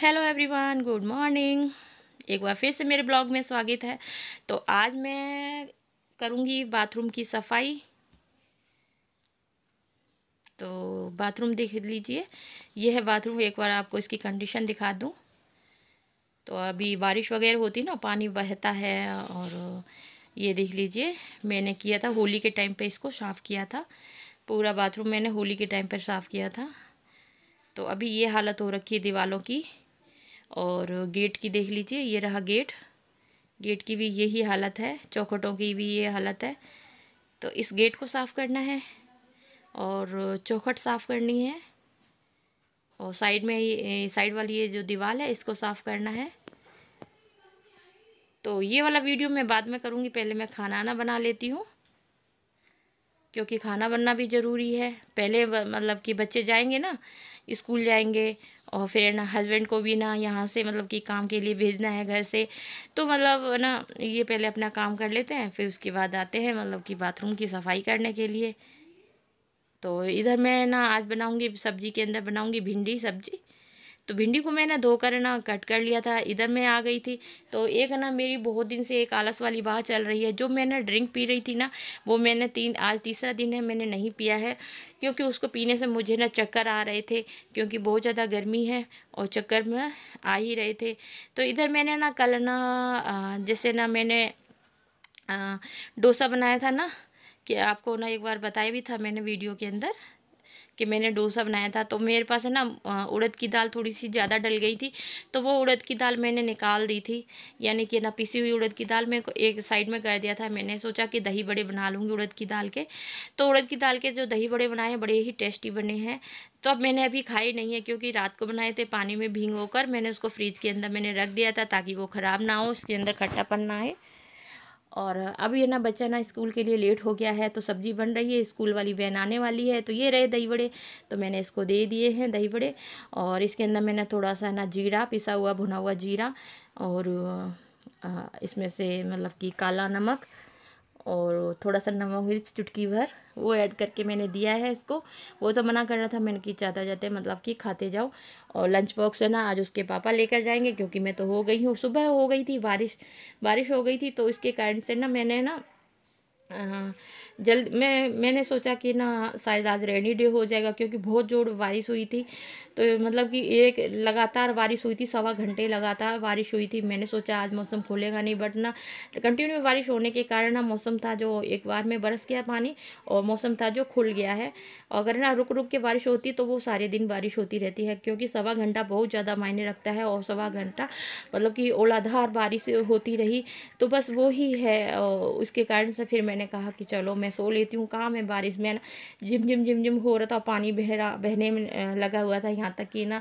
hello everyone good morning एक बार फिर से मेरे ब्लॉग में स्वागत है तो आज मैं करूँगी बाथरूम की सफाई तो बाथरूम देख लीजिए यह है बाथरूम एक बार आपको इसकी कंडीशन दिखा दूँ तो अभी बारिश वगैरह होती ना पानी बहता है और ये देख लीजिए मैंने किया था होली के टाइम पे इसको साफ़ किया था पूरा बाथरूम मैंने होली के टाइम पर साफ़ किया था तो अभी ये हालत हो रखी है दीवालों की और गेट की देख लीजिए ये रहा गेट गेट की भी यही हालत है चौखटों की भी ये हालत है तो इस गेट को साफ़ करना है और चौखट साफ़ करनी है और साइड में ये साइड वाली ये जो दीवार है इसको साफ़ करना है तो ये वाला वीडियो मैं बाद में करूँगी पहले मैं खाना ना बना लेती हूँ क्योंकि खाना बनना भी ज़रूरी है पहले मतलब कि बच्चे जाएंगे ना स्कूल जाएंगे और फिर ना हस्बैंड को भी ना यहाँ से मतलब कि काम के लिए भेजना है घर से तो मतलब ना ये पहले अपना काम कर लेते हैं फिर उसके बाद आते हैं मतलब कि बाथरूम की सफाई करने के लिए तो इधर मैं ना आज बनाऊँगी सब्जी के अंदर बनाऊँगी भिंडी सब्जी तो भिंडी को मैंने धोकर ना कट कर लिया था इधर मैं आ गई थी तो एक ना मेरी बहुत दिन से एक आलस वाली बाह चल रही है जो मैंने ड्रिंक पी रही थी ना वो मैंने तीन आज तीसरा दिन है मैंने नहीं पिया है क्योंकि उसको पीने से मुझे ना चक्कर आ रहे थे क्योंकि बहुत ज़्यादा गर्मी है और चक्कर में आ ही रहे थे तो इधर मैंने ना कल ना जैसे ना मैंने डोसा बनाया था ना कि आपको ना एक बार बताया भी था मैंने वीडियो के अंदर कि मैंने डोसा बनाया था तो मेरे पास है ना उड़द की दाल थोड़ी सी ज़्यादा डल गई थी तो वो उड़द की दाल मैंने निकाल दी थी यानी कि ना पिसी हुई उड़द की दाल मैं एक साइड में कर दिया था मैंने सोचा कि दही बड़े बना लूँगी उड़द की दाल के तो उड़द की दाल के जो दही बड़े बनाए हैं बड़े ही टेस्टी बने हैं तो अब मैंने अभी खाए नहीं है क्योंकि रात को बनाए थे पानी में भींग होकर मैंने उसको फ्रिज के अंदर मैंने रख दिया था ताकि वो ख़राब ना हो उसके अंदर खट्टापन ना आए और अब ये ना बच्चा ना स्कूल के लिए लेट हो गया है तो सब्ज़ी बन रही है स्कूल वाली वैन आने वाली है तो ये रहे दही बड़े तो मैंने इसको दे दिए हैं दही बड़े और इसके अंदर मैंने थोड़ा सा ना जीरा पिसा हुआ भुना हुआ जीरा और इसमें से मतलब कि काला नमक और थोड़ा सा नमक मिर्च चुटकी भर वो ऐड करके मैंने दिया है इसको वो तो मना कर रहा था मैंने कि चाहता जाते मतलब कि खाते जाओ और लंच बॉक्स है ना आज उसके पापा लेकर जाएंगे क्योंकि मैं तो हो गई हूँ सुबह हो गई थी बारिश बारिश हो गई थी तो इसके कारण से ना मैंने ना जल्द मैं मैंने सोचा कि ना शायद आज रेनी डे हो जाएगा क्योंकि बहुत जोर बारिश हुई थी तो मतलब कि एक लगातार बारिश हुई थी सवा घंटे लगातार बारिश हुई थी मैंने सोचा आज मौसम खुलेगा नहीं बट ना कंटिन्यू बारिश होने के कारण ना मौसम था जो एक बार में बरस गया पानी और मौसम था जो खुल गया है अगर ना रुक रुक के बारिश होती तो वो सारे दिन बारिश होती रहती है क्योंकि सवा घंटा बहुत ज़्यादा मायने रखता है और सवा घंटा मतलब कि ओलाधार बारिश होती रही तो बस वो ही है उसके कारण से फिर मैंने कहा कि चलो मैं मैं सो लेती हूँ कहाँ मैं बारिश में ना जिम झिम झिम झिम हो रहा था पानी बह रहा बहने में लगा हुआ था यहाँ तक कि ना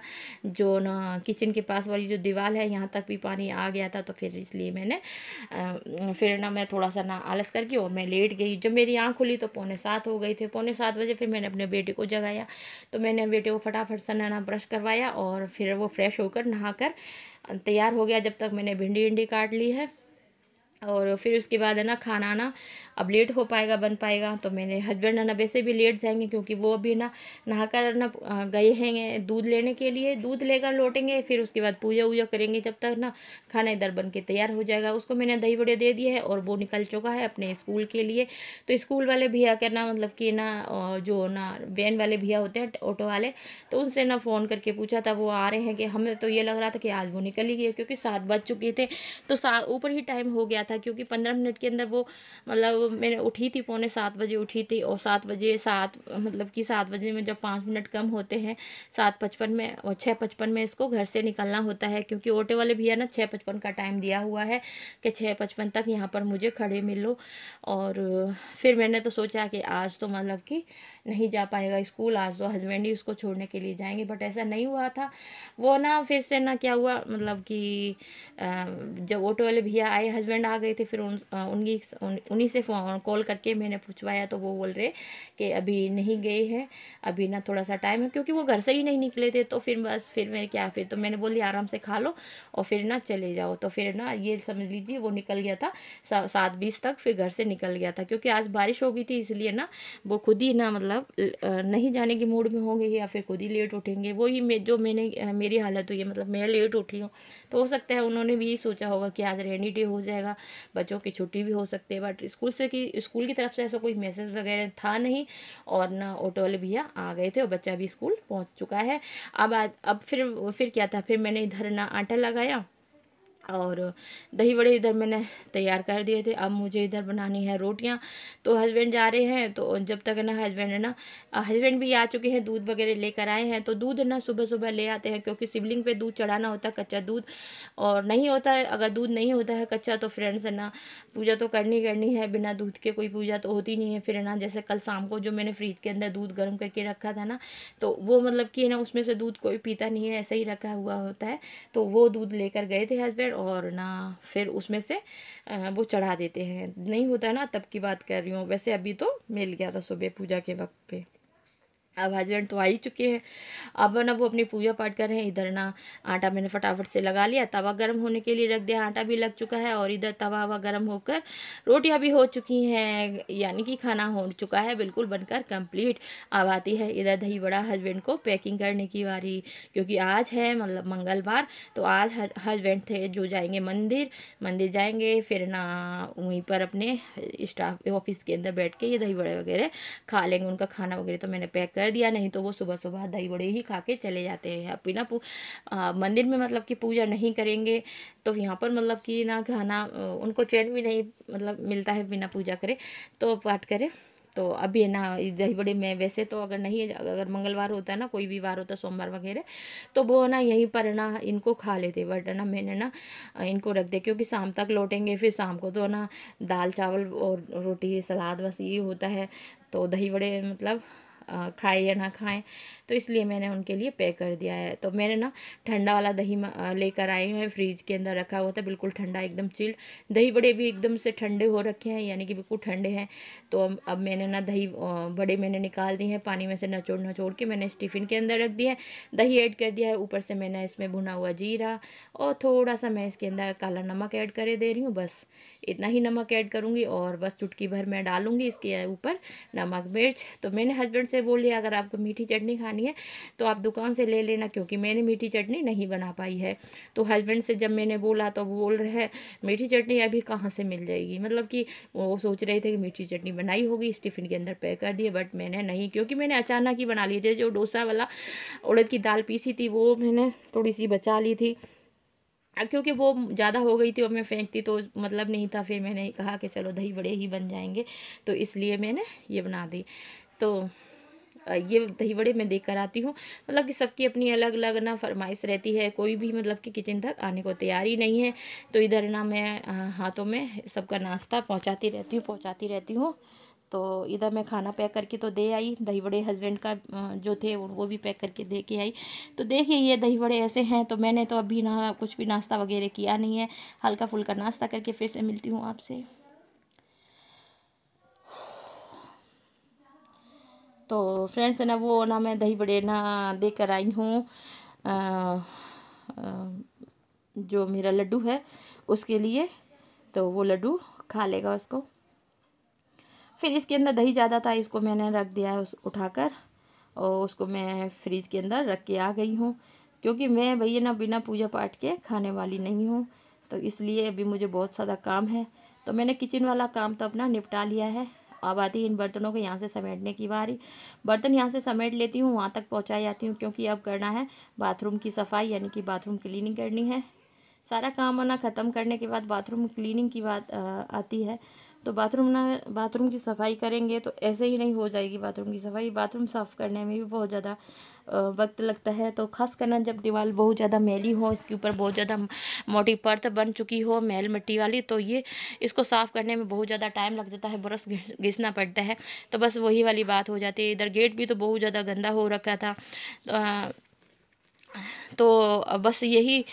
जो ना किचन के पास वाली जो दीवार है यहाँ तक भी पानी आ गया था तो फिर इसलिए मैंने फिर ना मैं थोड़ा सा ना आलस करके और मैं लेट गई जब मेरी आँख खुली तो पौने सात हो गए थे पौने सात बजे फिर मैंने अपने बेटे को जगाया तो मैंने बेटे को फटाफट से ना ब्रश करवाया और फिर वो फ्रेश होकर नहा कर तैयार हो गया जब तक मैंने भिंडी भिंडी काट ली है और फिर उसके बाद है ना खाना ना अब लेट हो पाएगा बन पाएगा तो मेरे हस्बैंड है ना वैसे भी लेट जाएंगे क्योंकि वो अभी ना नहाकर ना गए हैं दूध लेने के लिए दूध लेकर लौटेंगे फिर उसके बाद पूजा वूजा करेंगे जब तक ना खाना इधर बन के तैयार हो जाएगा उसको मैंने दही बड़े दे दिए हैं और वो निकल चुका है अपने स्कूल के लिए तो स्कूल वाले भैया के ना मतलब कि ना जो ना वैन वाले भैया होते हैं ऑटो वाले तो उनसे ना फ़ोन करके पूछा था वो आ रहे हैं कि हमें तो ये लग रहा था कि आज वो निकल ही गए क्योंकि सात बज चुके थे तो ऊपर ही टाइम हो गया था क्योंकि पंद्रह मिनट के अंदर वो मतलब मैंने उठी थी पौने सात बजे उठी थी और सात बजे सात मतलब कि सात बजे में जब पाँच मिनट कम होते हैं सात पचपन में और छः पचपन में इसको घर से निकलना होता है क्योंकि ऑटो वाले भैया ना छः पचपन का टाइम दिया हुआ है कि छः पचपन तक यहाँ पर मुझे खड़े मिलो और फिर मैंने तो सोचा कि आज तो मतलब कि नहीं जा पाएगा स्कूल आज तो हस्बैंड ही उसको छोड़ने के लिए जाएंगे बट ऐसा नहीं हुआ था वो ना फिर से ना क्या हुआ मतलब कि जब ऑटो वाले भैया आए हस्बैंड आ गए थे फिर उन उनकी उन्हीं से फ़ोन कॉल करके मैंने पूछवाया तो वो बोल रहे कि अभी नहीं गए हैं अभी ना थोड़ा सा टाइम है क्योंकि वो घर से ही नहीं निकले थे तो फिर बस फिर मैंने क्या फिर तो मैंने बोली आराम से खा लो और फिर ना चले जाओ तो फिर ना ये समझ लीजिए वो निकल गया था सात बीस तक फिर घर से निकल गया था क्योंकि आज बारिश हो गई थी इसलिए ना वो खुद ही ना मतलब मतलब नहीं जाने के मूड में होंगे या फिर खुद ही लेट उठेंगे वही मैं जो मैंने मेरी हालत हुई है मतलब मैं लेट उठी हूँ तो हो सकता है उन्होंने भी सोचा होगा कि आज रेनी डे हो जाएगा बच्चों की छुट्टी भी हो सकती है बट स्कूल से कि स्कूल की तरफ से ऐसा कोई मैसेज वगैरह था नहीं और ना ऑटो वाले भैया आ गए थे और बच्चा भी स्कूल पहुँच चुका है अब आज अब फिर फिर क्या था फिर मैंने इधर ना आटा लगाया और दही बड़े इधर मैंने तैयार कर दिए थे अब मुझे इधर बनानी है रोटियां तो हस्बैंड जा रहे हैं तो जब तक है ना हस्बैंड है ना हस्बैंड भी आ चुके हैं दूध वगैरह लेकर आए हैं तो दूध ना सुबह सुबह ले आते हैं क्योंकि सिबलिंग पे दूध चढ़ाना होता है कच्चा दूध और नहीं होता है अगर दूध नहीं होता है कच्चा तो फ्रेंड्स है ना पूजा तो करनी करनी है बिना दूध के कोई पूजा तो होती नहीं है फिर ना जैसे कल शाम को जो मैंने फ्रिज के अंदर दूध गर्म करके रखा था ना तो वो मतलब कि है ना उसमें से दूध कोई पीता नहीं है ऐसे ही रखा हुआ होता है तो वो दूध लेकर गए थे हस्बैंड और ना फिर उसमें से वो चढ़ा देते हैं नहीं होता है ना तब की बात कर रही हूँ वैसे अभी तो मिल गया था सुबह पूजा के वक्त पे अब हस्बैंड तो आ ही चुके हैं अब ना वो अपनी पूजा पाठ कर रहे हैं इधर ना आटा मैंने फटाफट से लगा लिया तवा गर्म होने के लिए रख दिया आटा भी लग चुका है और इधर तवा हवा गर्म होकर रोटियां भी हो चुकी हैं यानी कि खाना हो चुका है बिल्कुल बनकर कंप्लीट अब आती है इधर दही बड़ा हस्बैंड को पैकिंग करने की बारी क्योंकि आज है मतलब मंगलवार तो आज हस्बैंड थे जो जाएंगे मंदिर मंदिर जाएंगे फिर ना वहीं पर अपने स्टाफ ऑफिस के अंदर बैठ के ये दही बड़े वगैरह खा लेंगे उनका खाना वगैरह तो मैंने पैक कर कर दिया नहीं तो वो सुबह सुबह दही बड़े ही खा के चले जाते हैं बिना मंदिर में मतलब कि पूजा नहीं करेंगे तो यहाँ पर मतलब कि ना खाना उनको चैन भी नहीं मतलब मिलता है बिना पूजा करे तो पाठ करें तो अभी ना दही बड़े में वैसे तो अगर नहीं अगर मंगलवार होता ना कोई भी वार होता सोमवार वगैरह तो वो ना यहीं पर ना इनको खा लेते बट ना मैंने ना इनको रख दे क्योंकि शाम तक लौटेंगे फिर शाम को तो ना दाल चावल और रोटी सलाद बस ये होता है तो दही बड़े मतलब खाएं या ना खाएं तो इसलिए मैंने उनके लिए पैक कर दिया है तो मैंने ना ठंडा वाला दही लेकर आई हैं फ्रीज के अंदर रखा हुआ था बिल्कुल ठंडा एकदम चिल्ड दही बड़े भी एकदम से ठंडे हो रखे हैं यानी कि बिल्कुल ठंडे हैं तो अब अब मैंने ना दही बड़े मैंने निकाल दिए हैं पानी में से नचोड़ नचोड़ के मैंने स्टिफिन टिफ़िन के अंदर रख दिया है दही ऐड कर दिया है ऊपर से मैंने इसमें भुना हुआ जीरा और थोड़ा सा मैं इसके अंदर काला नमक ऐड करे दे रही हूँ बस इतना ही नमक ऐड करूँगी और बस चुटकी भर मैं डालूँगी इसके ऊपर नमक मिर्च तो मैंने हस्बैंड से बोल लिया अगर आपको मीठी चटनी खानी बनानी है तो आप दुकान से ले लेना क्योंकि मैंने मीठी चटनी नहीं बना पाई है तो हस्बैंड से जब मैंने बोला तो वो बोल रहे हैं मीठी चटनी अभी कहाँ से मिल जाएगी मतलब कि वो सोच रहे थे कि मीठी चटनी बनाई होगी इस टिफ़िन के अंदर पैक कर दिए बट मैंने नहीं क्योंकि मैंने अचानक ही बना ली थी जो डोसा वाला उड़द की दाल पीसी थी वो मैंने थोड़ी सी बचा ली थी क्योंकि वो ज़्यादा हो गई थी और मैं फेंकती तो मतलब नहीं था फिर मैंने कहा कि चलो दही बड़े ही बन जाएंगे तो इसलिए मैंने ये बना दी तो ये दही बड़े मैं देख कर आती हूँ मतलब कि सबकी अपनी अलग अलग ना फरमाइश रहती है कोई भी मतलब कि किचन तक आने को तैयार ही नहीं है तो इधर ना मैं हाथों में सबका नाश्ता पहुँचाती रहती हूँ पहुँचाती रहती हूँ तो इधर मैं खाना पैक करके तो दे आई दही बड़े हस्बैंड का जो थे उनको भी पैक करके दे के आई तो देखिए ये दही बड़े ऐसे हैं तो मैंने तो अभी ना कुछ भी नाश्ता वगैरह किया नहीं है हल्का फुल्का नाश्ता करके फिर से मिलती हूँ आपसे तो फ्रेंड्स है ना वो ना मैं दही बड़े ना दे कर आई हूँ जो मेरा लड्डू है उसके लिए तो वो लड्डू खा लेगा उसको फिर इसके अंदर दही ज़्यादा था इसको मैंने रख दिया है उस उठाकर और उसको मैं फ्रिज के अंदर रख के आ गई हूँ क्योंकि मैं भैया ना बिना पूजा पाठ के खाने वाली नहीं हूँ तो इसलिए अभी मुझे बहुत सारा काम है तो मैंने किचन वाला काम तो अपना निपटा लिया है अब आती है इन बर्तनों को यहाँ से समेटने की बारी बर्तन यहाँ से समेट लेती हूँ वहाँ तक पहुँचाई जाती हूँ क्योंकि अब करना है बाथरूम की सफाई यानी कि बाथरूम क्लीनिंग करनी है सारा काम वरना ख़त्म करने के बाद बाथरूम क्लीनिंग की बात आती है तो बाथरूम ना बाथरूम की सफाई करेंगे तो ऐसे ही नहीं हो जाएगी बाथरूम की सफाई बाथरूम साफ़ करने में भी बहुत ज़्यादा वक्त लगता है तो खास करना जब दीवार बहुत ज़्यादा मैली हो इसके ऊपर बहुत ज़्यादा मोटी परत बन चुकी हो मैल मिट्टी वाली तो ये इसको साफ़ करने में बहुत ज़्यादा टाइम लग जाता है ब्रश घिसना पड़ता है तो बस वही वाली बात हो जाती है इधर गेट भी तो बहुत ज़्यादा गंदा हो रखा था तो, तो बस यही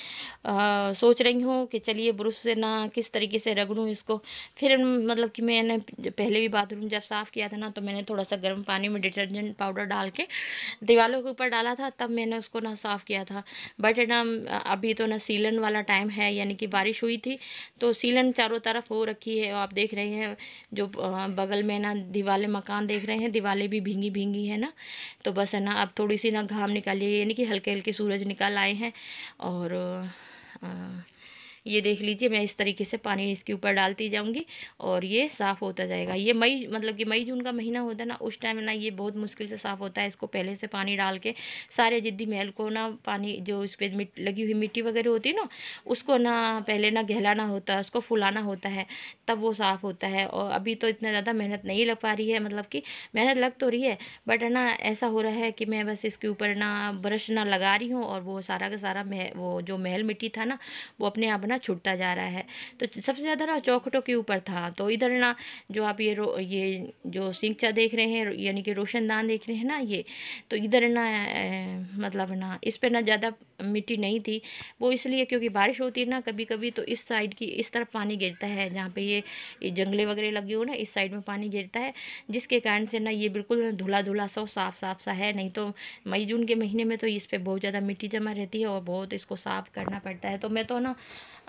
आ, सोच रही हूँ कि चलिए ब्रुश से ना किस तरीके से रगड़ूँ इसको फिर मतलब कि मैंने पहले भी बाथरूम जब साफ़ किया था ना तो मैंने थोड़ा सा गर्म पानी में डिटर्जेंट पाउडर डाल के दीवारों के ऊपर डाला था तब मैंने उसको ना साफ़ किया था बट ना अभी तो ना सीलन वाला टाइम है यानी कि बारिश हुई थी तो सीलन चारों तरफ हो रखी है आप देख रहे हैं जो बगल में ना दीवाले मकान देख रहे हैं दीवाले भी भींगी भींगी है ना तो बस है ना अब थोड़ी सी ना घाम निकालिए यानी कि हल्के हल्के सूरज सूरज निकल आए हैं और ये देख लीजिए मैं इस तरीके से पानी इसके ऊपर डालती जाऊँगी और ये साफ़ होता जाएगा ये मई मतलब कि मई जून का महीना होता है ना उस टाइम ना ये बहुत मुश्किल से साफ़ होता है इसको पहले से पानी डाल के सारे जिद्दी महल को ना पानी जो उस पर लगी हुई मिट्टी वगैरह होती है ना उसको ना पहले ना गहलाना होता है उसको फुलाना होता है तब वो साफ़ होता है और अभी तो इतना ज़्यादा मेहनत नहीं लग पा रही है मतलब कि मेहनत लग तो रही है बट है ना ऐसा हो रहा है कि मैं बस इसके ऊपर ना ब्रश ना लगा रही हूँ और वो सारा का सारा वो जो महल मिट्टी था ना वो अपने आप ना छूटता जा रहा है तो सबसे ज़्यादा ना चौखटों के ऊपर था तो इधर ना जो आप ये रो ये जो सिंचा देख रहे हैं यानी कि रोशनदान देख रहे हैं ना ये तो इधर ना मतलब ना इस पर ना ज़्यादा मिट्टी नहीं थी वो इसलिए क्योंकि बारिश होती है ना कभी कभी तो इस साइड की इस तरफ पानी गिरता है जहाँ पे ये, ये जंगले वगैरह लगे हो ना इस साइड में पानी गिरता है जिसके कारण से ना ये बिल्कुल धुला धुला सा साफ साफ सा है नहीं तो मई जून के महीने में तो इस पर बहुत ज़्यादा मिट्टी जमा रहती है और बहुत इसको साफ करना पड़ता है तो मैं तो ना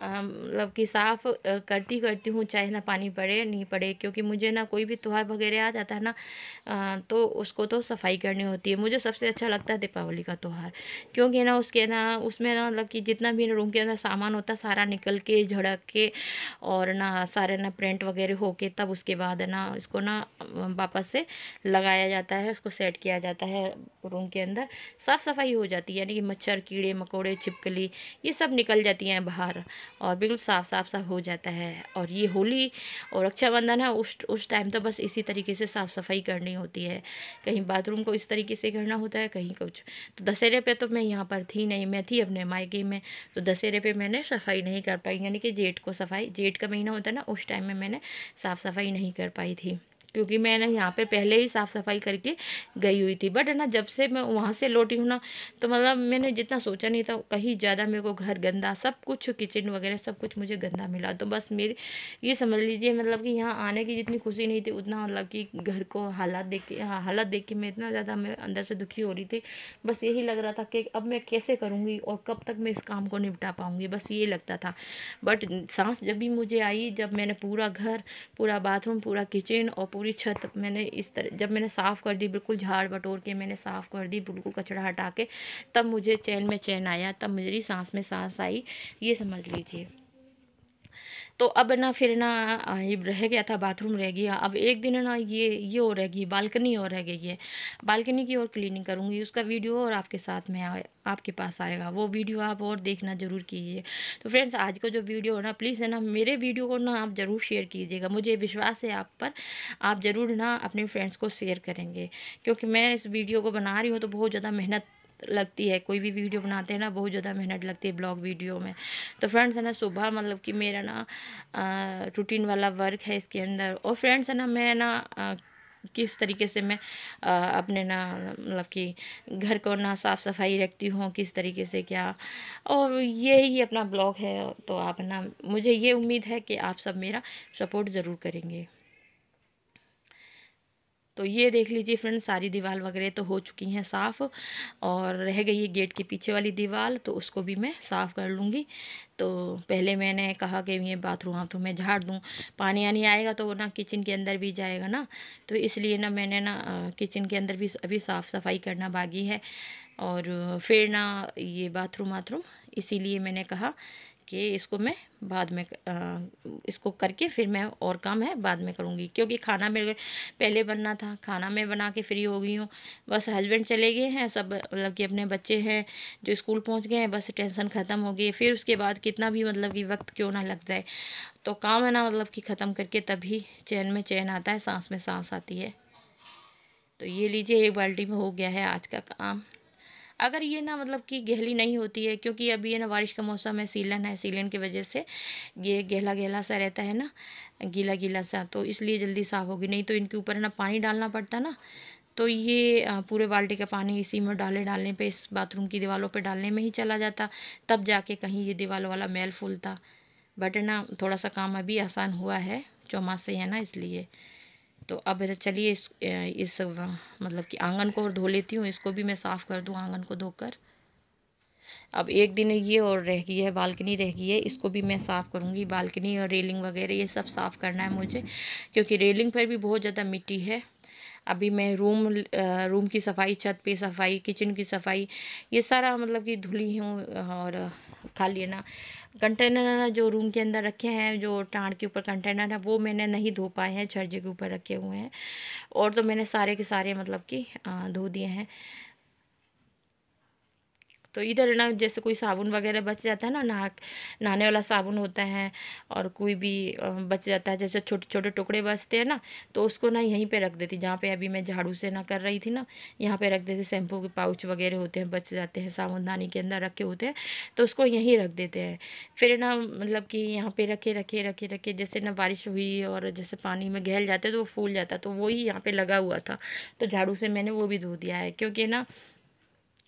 मतलब कि साफ़ करती करती हूँ चाहे ना पानी पड़े नहीं पड़े क्योंकि मुझे ना कोई भी त्यौहार वगैरह आ जाता है ना तो उसको तो सफाई करनी होती है मुझे सबसे अच्छा लगता है दीपावली का त्यौहार क्योंकि ना उसके ना उसमें ना मतलब कि जितना भी रूम के अंदर सामान होता है सारा निकल के झड़क के और ना सारे ना प्रिंट वगैरह हो के तब उसके बाद ना इसको ना वापस से लगाया जाता है उसको सेट किया जाता है रूम के अंदर साफ़ सफाई हो जाती है यानी कि मच्छर कीड़े मकोड़े छिपकली ये सब निकल जाती हैं बाहर और बिल्कुल साफ साफ सा हो जाता है और ये होली और रक्षाबंधन है उस उस टाइम तो बस इसी तरीके से साफ़ सफाई करनी होती है कहीं बाथरूम को इस तरीके से करना होता है कहीं कुछ तो दशहरे पे तो मैं यहाँ पर थी नहीं मैं थी अपने मायके में तो दशहरे पे मैंने सफाई नहीं कर पाई यानी कि जेठ को सफाई जेठ का महीना होता है ना उस टाइम में मैंने साफ़ सफाई नहीं कर पाई थी क्योंकि मैं ना यहाँ पे पहले ही साफ़ सफाई करके गई हुई थी बट है ना जब से मैं वहाँ से लौटी हूँ ना तो मतलब मैंने जितना सोचा नहीं था कहीं ज़्यादा मेरे को घर गंदा सब कुछ किचन वगैरह सब कुछ मुझे गंदा मिला तो बस मेरी ये समझ लीजिए मतलब कि यहाँ आने की जितनी खुशी नहीं थी उतना मतलब कि घर को हालात देख के हाँ, हालात देख के मैं इतना ज़्यादा मैं अंदर से दुखी हो रही थी बस यही लग रहा था कि अब मैं कैसे करूँगी और कब तक मैं इस काम को निपटा पाऊँगी बस ये लगता था बट सांस जब भी मुझे आई जब मैंने पूरा घर पूरा बाथरूम पूरा किचन और पूरा पूरी छत मैंने इस तरह जब मैंने साफ़ कर दी बिल्कुल झाड़ बटोर के मैंने साफ़ कर दी बिल्कुल कचरा हटा के तब मुझे चैन में चैन आया तब मेरी सांस में सांस आई ये समझ लीजिए तो अब ना फिर ना ये रह गया था बाथरूम रह गया अब एक दिन ना ये ये और रह गई बालकनी और रह गई है बालकनी की और क्लीनिंग करूँगी उसका वीडियो और आपके साथ में आ, आपके पास आएगा वो वीडियो आप और देखना ज़रूर कीजिए तो फ्रेंड्स आज का जो वीडियो है ना प्लीज़ है ना मेरे वीडियो को ना आप ज़रूर शेयर कीजिएगा मुझे विश्वास है आप पर आप ज़रूर ना अपने फ्रेंड्स को शेयर करेंगे क्योंकि मैं इस वीडियो को बना रही हूँ तो बहुत ज़्यादा मेहनत लगती है कोई भी वीडियो बनाते हैं ना बहुत ज़्यादा मेहनत लगती है ब्लॉग वीडियो में तो फ्रेंड्स है ना सुबह मतलब कि मेरा ना रूटीन वाला वर्क है इसके अंदर और फ्रेंड्स है ना मैं ना आ, किस तरीके से मैं आ, अपने ना मतलब कि घर को ना साफ़ सफाई रखती हूँ किस तरीके से क्या और ये ही अपना ब्लॉग है तो आप ना मुझे ये उम्मीद है कि आप सब मेरा सपोर्ट ज़रूर करेंगे तो ये देख लीजिए फ्रेंड सारी दीवार वगैरह तो हो चुकी हैं साफ़ और रह गई है गेट के पीछे वाली दीवार तो उसको भी मैं साफ़ कर लूँगी तो पहले मैंने कहा कि ये बाथरूम आप तो मैं झाड़ दूँ पानी आनी आएगा तो वो ना किचन के अंदर भी जाएगा ना तो इसलिए ना मैंने ना किचन के अंदर भी अभी साफ़ सफाई करना बाकी है और फिर ना ये बाथरूम वाथरूम इसीलिए मैंने कहा कि इसको मैं बाद में इसको करके फिर मैं और काम है बाद में करूँगी क्योंकि खाना मेरे पहले बनना था खाना मैं बना के फ्री हो गई हूँ बस हस्बैंड चले गए हैं सब मतलब कि अपने बच्चे हैं जो स्कूल पहुँच गए हैं बस टेंशन ख़त्म हो गई फिर उसके बाद कितना भी मतलब कि वक्त क्यों ना लग जाए तो काम है ना मतलब कि ख़त्म करके तभी चैन में चैन आता है सांस में सांस आती है तो ये लीजिए एक बाल्टी में हो गया है आज का काम अगर ये ना मतलब कि गहली नहीं होती है क्योंकि अभी ये ना बारिश का मौसम है सीलन है सीलन की वजह से ये गहला गहला सा रहता है ना गीला गीला सा तो इसलिए जल्दी साफ़ होगी नहीं तो इनके ऊपर ना पानी डालना पड़ता ना तो ये पूरे बाल्टी का पानी इसी में डाले डालने पे इस बाथरूम की दीवारों पे डालने में ही चला जाता तब जाके कहीं ये दीवारों वाला मैल फूलता बट ना थोड़ा सा काम अभी आसान हुआ है से है ना इसलिए तो अब चलिए इस इस मतलब कि आंगन को और धो लेती हूँ इसको भी मैं साफ़ कर दूँ आंगन को धोकर अब एक दिन ये और रह गई है बालकनी रह गई है इसको भी मैं साफ़ करूँगी बालकनी और रेलिंग वगैरह ये सब साफ़ करना है मुझे क्योंकि रेलिंग पर भी बहुत ज़्यादा मिट्टी है अभी मैं रूम रूम की सफ़ाई छत पे सफ़ाई किचन की सफ़ाई ये सारा मतलब कि धुली हूँ और खा है ना कंटेनर जो रूम के अंदर रखे हैं जो टाँड के ऊपर कंटेनर है वो मैंने नहीं धो पाए हैं छर्जे के ऊपर रखे हुए हैं और तो मैंने सारे के सारे मतलब कि धो दिए हैं तो इधर ना जैसे कोई साबुन वगैरह बच जाता है ना नहा नहाने वाला साबुन होता है और कोई भी बच जाता है जैसे छोटे छोटे टुकड़े बचते हैं ना तो उसको ना यहीं पे रख देती जहाँ पे अभी मैं झाड़ू से ना कर रही थी ना यहाँ पे रख देती शैम्पू के पाउच वगैरह होते हैं बच जाते हैं साबुनदानी के अंदर रखे होते हैं तो उसको यहीं रख देते हैं फिर ना मतलब कि यहाँ पर रखे रखे रखे रखे जैसे ना बारिश हुई और जैसे पानी में गहल जाते तो वो फूल जाता तो वही यहाँ पर लगा हुआ था तो झाड़ू से मैंने वो भी धो दिया है क्योंकि ना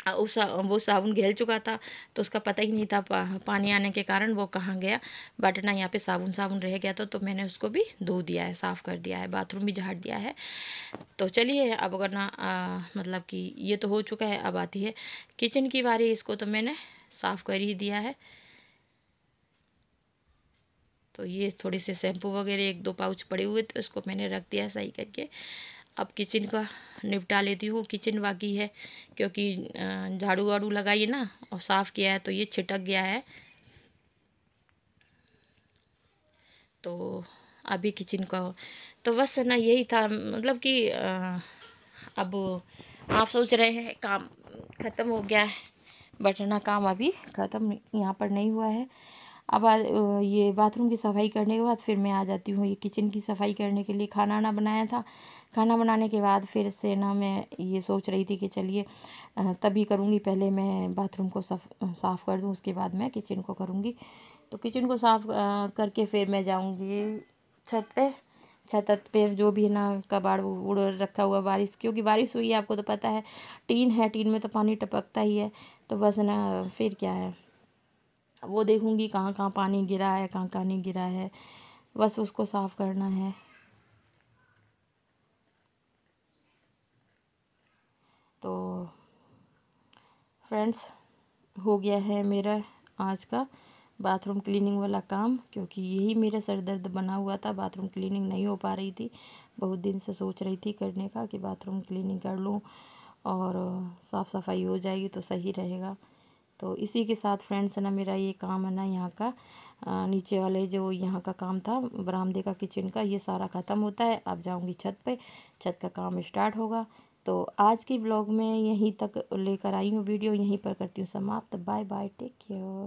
उस वो साबुन घेल चुका था तो उसका पता ही नहीं था पा, पानी आने के कारण वो कहाँ गया बट ना यहाँ पे साबुन साबुन रह गया था तो मैंने उसको भी धो दिया है साफ़ कर दिया है बाथरूम भी झाड़ दिया है तो चलिए अब अगर ना आ, मतलब कि ये तो हो चुका है अब आती है किचन की बारी इसको तो मैंने साफ़ कर ही दिया है तो ये थोड़े से शैम्पू वगैरह एक दो पाउच पड़े हुए थे उसको मैंने रख दिया सही करके अब किचन का निपटा लेती हूँ किचन बाकी है क्योंकि झाड़ू वाड़ू लगाइए ना और साफ़ किया है तो ये छिटक गया है तो अभी किचन का तो बस ना यही था मतलब कि अब आप सोच रहे हैं काम ख़त्म हो गया है बट ना काम अभी ख़त्म यहाँ पर नहीं हुआ है अब आ, ये बाथरूम की सफाई करने के बाद फिर मैं आ जाती हूँ ये किचन की सफाई करने के लिए खाना ना बनाया था खाना बनाने के बाद फिर से ना मैं ये सोच रही थी कि चलिए तभी करूँगी पहले मैं बाथरूम को साफ साफ़ कर दूँ उसके बाद मैं किचन को करूँगी तो किचन को साफ़ करके फिर मैं जाऊँगी छत पे छत पे जो भी है ना कबाड़ उड़ रखा हुआ बारिश क्योंकि बारिश हुई है आपको तो पता है टीन है टीन में तो पानी टपकता ही है तो बस ना फिर क्या है वो देखूँगी कहाँ कहाँ पानी गिरा है कहाँ कहाँ नहीं गिरा है बस उसको साफ़ करना है तो फ्रेंड्स हो गया है मेरा आज का बाथरूम क्लीनिंग वाला काम क्योंकि यही मेरा सर दर्द बना हुआ था बाथरूम क्लीनिंग नहीं हो पा रही थी बहुत दिन से सोच रही थी करने का कि बाथरूम क्लीनिंग कर लूँ और साफ़ सफाई हो जाएगी तो सही रहेगा तो इसी के साथ फ्रेंड्स ना मेरा ये काम है ना यहाँ का नीचे वाले जो यहाँ का काम था बरामदे का किचन का ये सारा ख़त्म होता है अब जाऊँगी छत पे छत का काम स्टार्ट होगा तो आज की ब्लॉग में यहीं तक लेकर आई हूँ वीडियो यहीं पर करती हूँ समाप्त बाय बाय टेक केयर